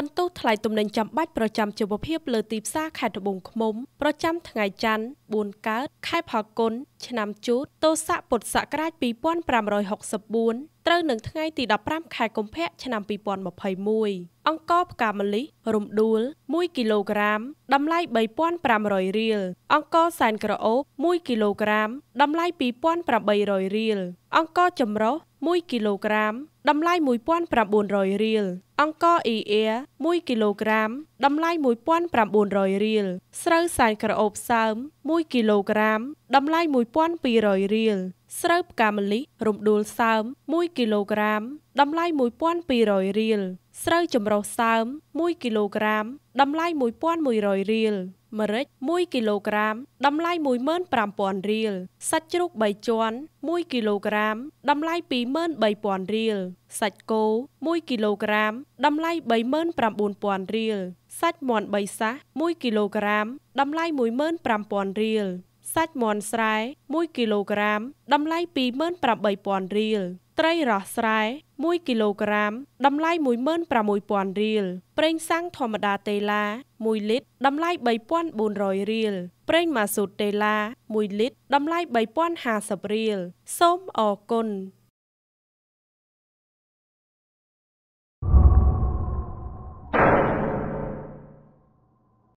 សន្ទុះថ្លៃទំនិញចាំបាច់ប្រចាំជីវភាពលើទីផ្សារខេត្តត្បូងឃ្មុំ ប្រចាំថ្ងៃច័ន្ទ4កើត ខែផល្គុន ឆ្នាំជូតទស័កពុទ្ធសករាជ2564ត្រូវនឹងថ្ងៃទី15ខែកុម្ភៈឆ្នាំ2021អង្ករផ្កាម្លិះរំដួល1គីឡូក្រាមតម្លៃ3500រៀលអង្ករសែនក្រអូប1គីឡូក្រាមតម្លៃ2800រៀលអង្ករចម្រុះ1គីឡូក្រាមតម្លៃ1900រៀលអង្ករអ៊ីអែ1គីឡូក្រាមតម្លៃ1900រៀលស្រូវសាច់ក្រអូបសើម1គីឡូក្រាមតម្លៃ1200រៀលស្រូវផ្កាម្លិះរំដួលសើម1គីឡូក្រាមតម្លៃ1200រៀលស្រូវចម្រុះសើម1គីឡូក្រាមតម្លៃ1100រៀលម្រេច1គីឡូក្រាមតម្លៃ15000រៀលសាច់ជ្រូក3ជាន់1គីឡូក្រាមតម្លៃ23000រៀលសាច់គោ1គីឡូក្រាមតម្លៃ39000រៀលសាច់មាន់3សះ1គីឡូក្រាមតម្លៃ15000រៀលសាច់មាន់ស្រែ1គីឡូក្រាមតម្លៃ28000រៀលត្រីរស់ស្រែ1គីឡូក្រាមតម្លៃ16000រៀលប្រេងសាំងធម្មតាតេឡា1លីត្រតម្លៃ3400រៀលប្រេងម៉ាស៊ូតតេឡា1លីត្រតម្លៃ3050រៀលសូមអរគុណ